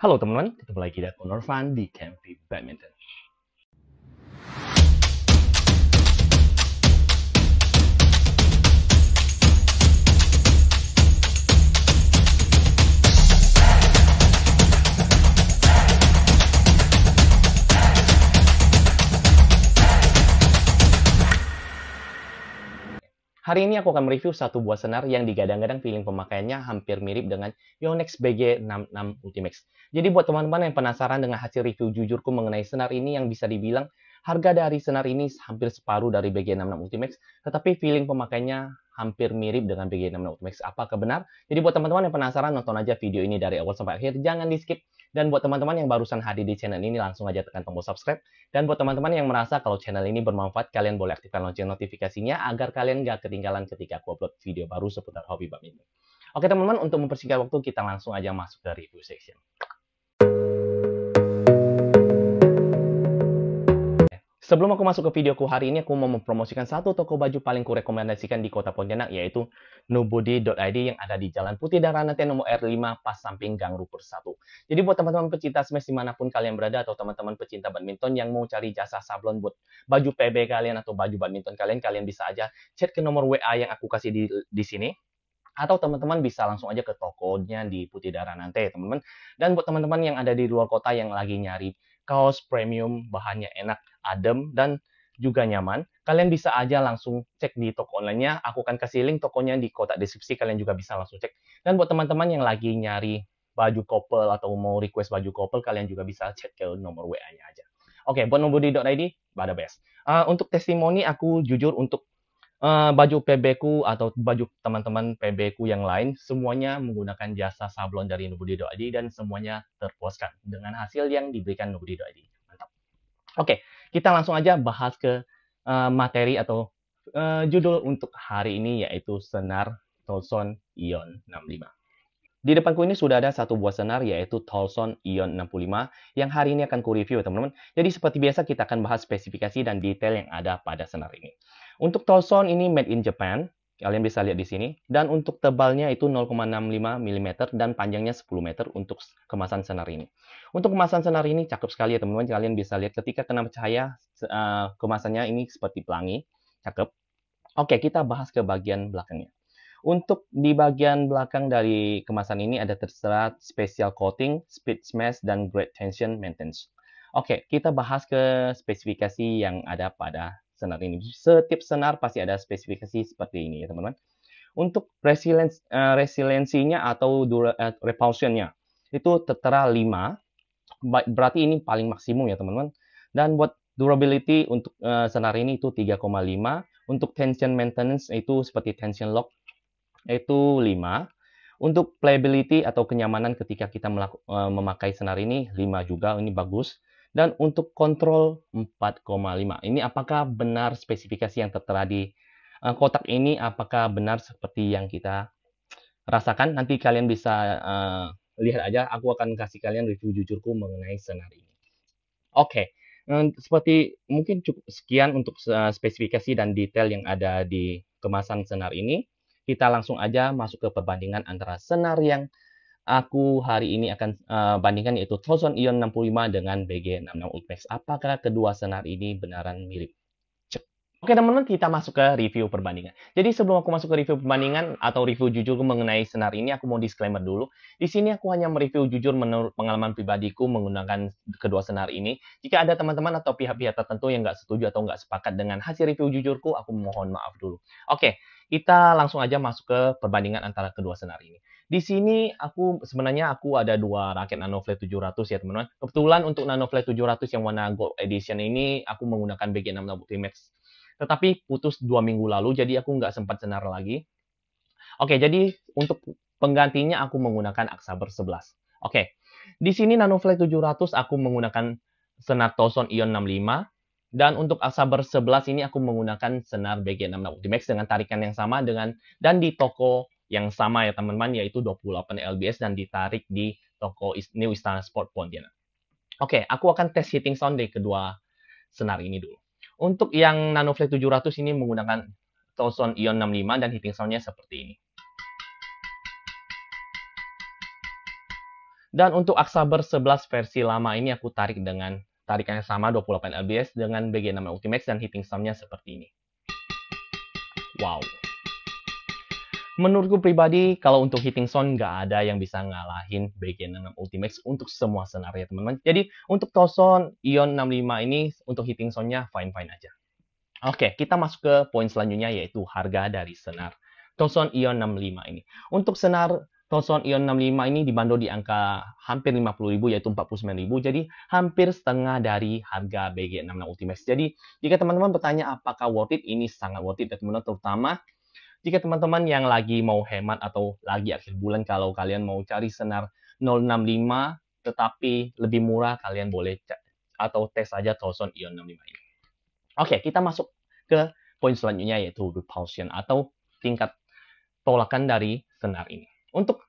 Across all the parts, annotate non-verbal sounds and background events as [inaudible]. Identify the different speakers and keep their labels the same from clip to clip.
Speaker 1: Halo teman-teman, ketemu lagi dengan Norvan di Campy Badminton. Hari ini aku akan mereview satu buah senar yang digadang-gadang feeling pemakaiannya hampir mirip dengan Yonex BG66 Ultimax. Jadi buat teman-teman yang penasaran dengan hasil review jujurku mengenai senar ini yang bisa dibilang harga dari senar ini hampir separuh dari BG66 Ultimax, tetapi feeling pemakaiannya hampir mirip dengan BG66 Max, Apakah benar? Jadi buat teman-teman yang penasaran, nonton aja video ini dari awal sampai akhir. Jangan di-skip. Dan buat teman-teman yang barusan hadir di channel ini, langsung aja tekan tombol subscribe. Dan buat teman-teman yang merasa kalau channel ini bermanfaat, kalian boleh aktifkan lonceng notifikasinya agar kalian gak ketinggalan ketika aku upload video baru seputar hobi badminton. Oke teman-teman, untuk mempersingkat waktu, kita langsung aja masuk ke review section. Sebelum aku masuk ke videoku hari ini, aku mau mempromosikan satu toko baju paling kurekomendasikan di kota Pontianak, yaitu nobody.id yang ada di Jalan Putih dan Ranate nomor R5, pas samping Gang Rukur 1. Jadi buat teman-teman pecinta smash dimanapun kalian berada, atau teman-teman pecinta badminton yang mau cari jasa sablon buat baju PB kalian atau baju badminton kalian, kalian bisa aja chat ke nomor WA yang aku kasih di, di sini, atau teman-teman bisa langsung aja ke tokonya di Putih Darah nanti teman-teman dan buat teman-teman yang ada di luar kota yang lagi nyari kaos premium, bahannya enak, adem, dan juga nyaman. Kalian bisa aja langsung cek di toko online-nya. Aku akan kasih link tokonya di kotak deskripsi. Kalian juga bisa langsung cek. Dan buat teman-teman yang lagi nyari baju couple atau mau request baju couple, kalian juga bisa cek ke nomor WA-nya aja. Oke, okay, buat nombudi.id, pada best. Uh, untuk testimoni, aku jujur untuk uh, baju PBku atau baju teman-teman PBku yang lain semuanya menggunakan jasa sablon dari Nubudi.id dan semuanya terpuaskan dengan hasil yang diberikan Nubudi.id. Mantap. Oke, kita langsung aja bahas ke uh, materi atau uh, judul untuk hari ini yaitu senar Tolson Ion 65. Di depanku ini sudah ada satu buah senar yaitu Tolson Ion 65 yang hari ini akan ku review teman-teman. Jadi seperti biasa kita akan bahas spesifikasi dan detail yang ada pada senar ini. Untuk tall ini made in Japan, kalian bisa lihat di sini. Dan untuk tebalnya itu 0,65 mm dan panjangnya 10 meter untuk kemasan senar ini. Untuk kemasan senar ini cakep sekali ya teman-teman. Kalian bisa lihat ketika kena cahaya eh, kemasannya ini seperti pelangi, cakep. Oke, kita bahas ke bagian belakangnya. Untuk di bagian belakang dari kemasan ini ada terserat special coating, speed smash, dan great tension maintenance. Oke, kita bahas ke spesifikasi yang ada pada senar ini. Setiap senar pasti ada spesifikasi seperti ini ya teman-teman. Untuk resilience- uh, resiliensinya atau dura, uh, repulsionnya itu tertera 5, berarti ini paling maksimum ya teman-teman. Dan buat durability untuk uh, senar ini itu 3,5, untuk tension maintenance itu seperti tension lock itu 5, untuk playability atau kenyamanan ketika kita eh, memakai senar ini 5 juga ini bagus dan untuk kontrol 4,5. Ini apakah benar spesifikasi yang tertera di eh, kotak ini? Apakah benar seperti yang kita rasakan? Nanti kalian bisa uh, lihat aja. Aku akan kasih kalian review jujurku mengenai senar ini. Oke, okay. Eh, seperti mungkin cukup sekian untuk spesifikasi dan detail yang ada di kemasan senar ini. Kita langsung aja masuk ke perbandingan antara senar yang aku hari ini akan uh, bandingkan yaitu Thoson Ion 65 dengan BG66 Ultimax. Apakah kedua senar ini benaran mirip? Oke teman-teman, kita masuk ke review perbandingan. Jadi sebelum aku masuk ke review perbandingan atau review jujur mengenai senar ini, aku mau disclaimer dulu. Di sini aku hanya mereview jujur menurut pengalaman pribadiku menggunakan kedua senar ini. Jika ada teman-teman atau pihak-pihak tertentu yang nggak setuju atau nggak sepakat dengan hasil review jujurku, aku mohon maaf dulu. Oke, kita langsung aja masuk ke perbandingan antara kedua senar ini. Di sini aku sebenarnya aku ada dua raket NanoFlare 700 ya teman-teman. Kebetulan untuk NanoFlare 700 yang warna gold edition ini aku menggunakan BG6 Ultimate. Tetapi putus dua minggu lalu jadi aku nggak sempat senar lagi. Oke, jadi untuk penggantinya aku menggunakan Aksaber 11. Oke, di sini NanoFlare 700 aku menggunakan senar toson Ion 65. Dan untuk Aksaber 11 ini aku menggunakan senar BG6 max dengan tarikan yang sama dengan dan di toko yang sama ya teman-teman yaitu 28 LBS dan ditarik di toko New Istana Sport Pontianak. Ya. Oke, aku akan tes hitting sound dari kedua senar ini dulu. Untuk yang Nanoflex 700 ini menggunakan Toson Ion 65 dan hitting soundnya seperti ini. Dan untuk Aksaber 11 versi lama ini aku tarik dengan tarikan yang sama 28 LBS dengan BG6 Ultimax dan hitting soundnya seperti ini. Wow menurutku pribadi kalau untuk hitting sound nggak ada yang bisa ngalahin BG66 Ultimax untuk semua senario teman-teman. Jadi untuk Toson Ion 65 ini untuk hitting soundnya fine-fine aja. Oke, kita masuk ke poin selanjutnya yaitu harga dari senar Toson Ion 65 ini. Untuk senar Toson Ion 65 ini dibanderol di angka hampir 50.000 yaitu 49.000. Jadi hampir setengah dari harga BG66 Ultimax. Jadi jika teman-teman bertanya apakah worth it, ini sangat worth it ya, teman-teman terutama jika teman-teman yang lagi mau hemat atau lagi akhir bulan kalau kalian mau cari senar 065 tetapi lebih murah kalian boleh atau tes saja Tolson Ion 65 ini. Oke, kita masuk ke poin selanjutnya yaitu repulsion atau tingkat tolakan dari senar ini. Untuk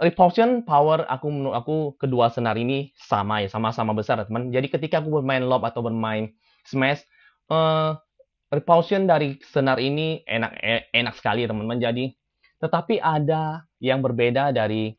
Speaker 1: repulsion power aku menurut aku kedua senar ini sama ya sama-sama besar ya, teman jadi ketika aku bermain lob atau bermain smash uh, Repulsion dari senar ini enak e, enak sekali teman-teman. Jadi, tetapi ada yang berbeda dari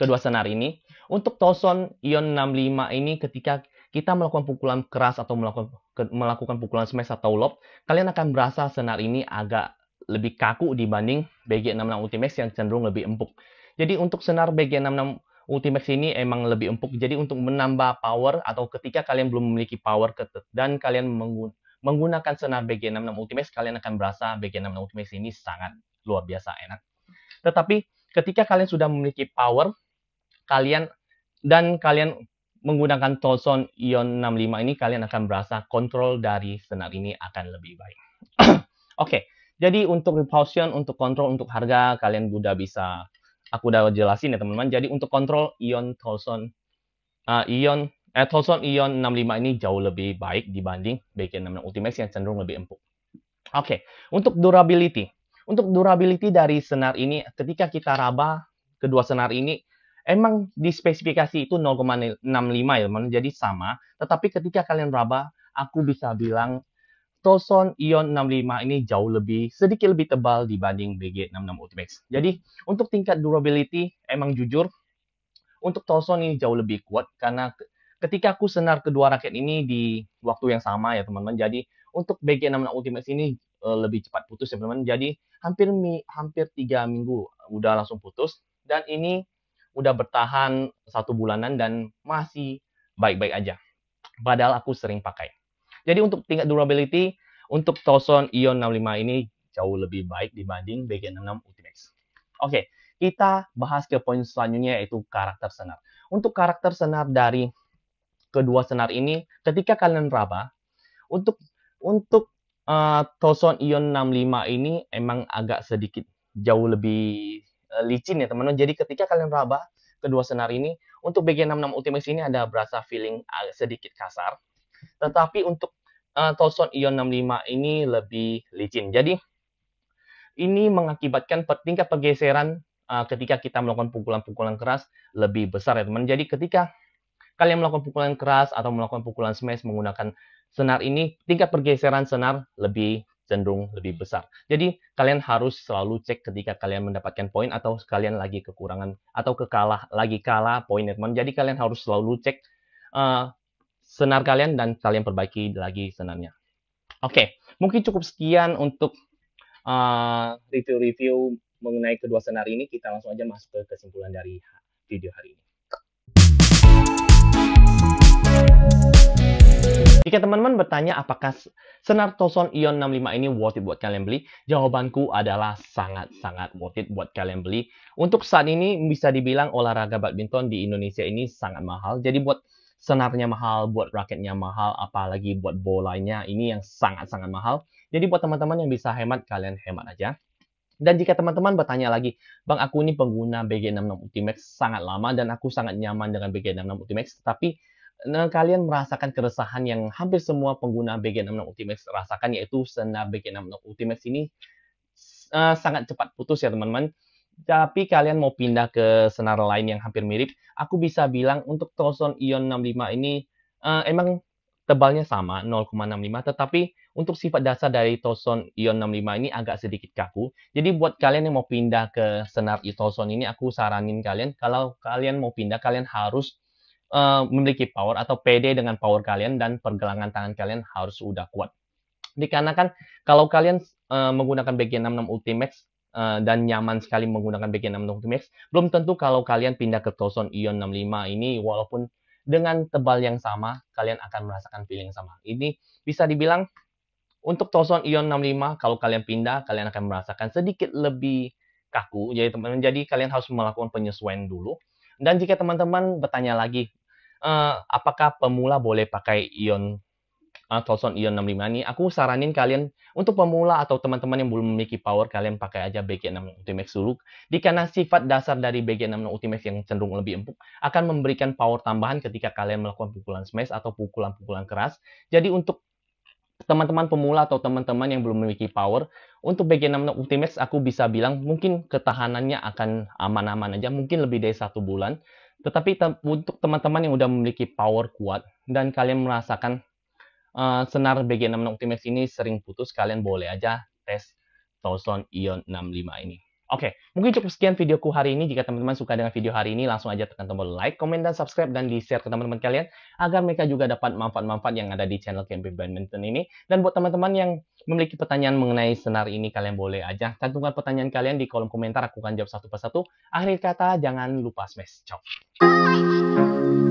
Speaker 1: kedua senar ini. Untuk Toson ion 65 ini ketika kita melakukan pukulan keras atau melakukan melakukan pukulan smash atau lob, kalian akan merasa senar ini agak lebih kaku dibanding BG66 Ultimax yang cenderung lebih empuk. Jadi untuk senar BG66 Ultimax ini emang lebih empuk. Jadi untuk menambah power atau ketika kalian belum memiliki power dan kalian menggunakan menggunakan senar BG66 Ultimate kalian akan merasa BG66 Ultimate ini sangat luar biasa enak. Tetapi ketika kalian sudah memiliki power kalian dan kalian menggunakan Tolson Ion 65 ini kalian akan merasa kontrol dari senar ini akan lebih baik. [clears throat] Oke, okay. jadi untuk repulsion, untuk kontrol, untuk harga kalian sudah bisa aku udah jelasin ya teman-teman. Jadi untuk kontrol Ion Tolson uh, Ion Eh, Toson Ion 65 ini jauh lebih baik dibanding bk 66 Ultimax yang cenderung lebih empuk. Oke, okay. untuk durability. Untuk durability dari senar ini, ketika kita raba kedua senar ini, emang di spesifikasi itu 0,65 ya, jadi sama. Tetapi ketika kalian raba, aku bisa bilang Toson Ion 65 ini jauh lebih sedikit lebih tebal dibanding BG66 Ultimax. Jadi untuk tingkat durability emang jujur untuk Toson ini jauh lebih kuat karena ketika aku senar kedua raket ini di waktu yang sama ya teman-teman. Jadi untuk BG66 Ultimate ini uh, lebih cepat putus ya teman-teman. Jadi hampir mi, hampir tiga minggu udah langsung putus dan ini udah bertahan satu bulanan dan masih baik-baik aja. Padahal aku sering pakai. Jadi untuk tingkat durability untuk Toson Ion 65 ini jauh lebih baik dibanding BG66 Ultimate. Oke, kita bahas ke poin selanjutnya yaitu karakter senar. Untuk karakter senar dari kedua senar ini ketika kalian raba untuk untuk uh, Toson Ion 65 ini emang agak sedikit jauh lebih eh, licin ya teman-teman. Jadi ketika kalian raba kedua senar ini untuk BG66 Ultimax ini ada berasa feeling uh, sedikit kasar. Tetapi untuk uh, Toson Ion 65 ini lebih licin. Jadi ini mengakibatkan tingkat pergeseran uh, ketika kita melakukan pukulan-pukulan keras lebih besar ya teman teman. Jadi ketika Kalian melakukan pukulan keras atau melakukan pukulan smash menggunakan senar ini, tingkat pergeseran senar lebih cenderung lebih besar. Jadi kalian harus selalu cek ketika kalian mendapatkan poin atau kalian lagi kekurangan atau kekalah lagi kalah poin teman. Jadi kalian harus selalu cek uh, senar kalian dan kalian perbaiki lagi senarnya. Oke, okay. mungkin cukup sekian untuk eh, review-review uh, mengenai kedua senar ini. Kita langsung aja masuk ke kesimpulan dari video hari ini. Jika teman-teman bertanya apakah senar Toson Ion 65 ini worth it buat kalian beli, jawabanku adalah sangat-sangat worth it buat kalian beli. Untuk saat ini bisa dibilang olahraga badminton di Indonesia ini sangat mahal. Jadi buat senarnya mahal, buat raketnya mahal, apalagi buat bolanya ini yang sangat-sangat mahal. Jadi buat teman-teman yang bisa hemat, kalian hemat aja. Dan jika teman-teman bertanya lagi, Bang aku ini pengguna BG66 Ultimax sangat lama dan aku sangat nyaman dengan BG66 Ultimax, tapi Nah, kalian merasakan keresahan yang hampir semua pengguna BG66 Ultimate rasakan yaitu senar BG66 Ultimate ini uh, sangat cepat putus ya teman-teman. Tapi kalian mau pindah ke senar lain yang hampir mirip, aku bisa bilang untuk Toson Ion 65 ini uh, emang tebalnya sama 0,65 tetapi untuk sifat dasar dari Toson Ion 65 ini agak sedikit kaku. Jadi buat kalian yang mau pindah ke senar Thoson ini aku saranin kalian kalau kalian mau pindah kalian harus uh, memiliki power atau PD dengan power kalian dan pergelangan tangan kalian harus udah kuat. Dikarenakan kalau kalian uh, menggunakan BG66 Ultimax uh, dan nyaman sekali menggunakan BG66 Ultimax, belum tentu kalau kalian pindah ke Toson Ion 65 ini walaupun dengan tebal yang sama, kalian akan merasakan feeling sama. Ini bisa dibilang untuk Toson Ion 65 kalau kalian pindah, kalian akan merasakan sedikit lebih kaku, jadi teman teman jadi kalian harus melakukan penyesuaian dulu dan jika teman-teman bertanya lagi, uh, apakah pemula boleh pakai ion uh, Tolson ion 65 ini? Aku saranin kalian untuk pemula atau teman-teman yang belum memiliki power, kalian pakai aja BG66 Ultimax dulu. Dikarena sifat dasar dari BG66 Ultimax yang cenderung lebih empuk, akan memberikan power tambahan ketika kalian melakukan pukulan smash atau pukulan-pukulan keras. Jadi untuk teman-teman pemula atau teman-teman yang belum memiliki power, untuk bagian namanya Ultimate aku bisa bilang mungkin ketahanannya akan aman-aman aja, mungkin lebih dari satu bulan. Tetapi te untuk teman-teman yang udah memiliki power kuat dan kalian merasakan uh, senar bagian namanya Ultimate ini sering putus, kalian boleh aja tes Towson Ion 65 ini. Oke, okay, mungkin cukup sekian videoku hari ini. Jika teman-teman suka dengan video hari ini, langsung aja tekan tombol like, komen, dan subscribe, dan di-share ke teman-teman kalian, agar mereka juga dapat manfaat-manfaat yang ada di channel Camping Badminton ini. Dan buat teman-teman yang memiliki pertanyaan mengenai senar ini, kalian boleh aja cantumkan pertanyaan kalian di kolom komentar, aku akan jawab satu persatu. Akhir kata, jangan lupa smash. Ciao.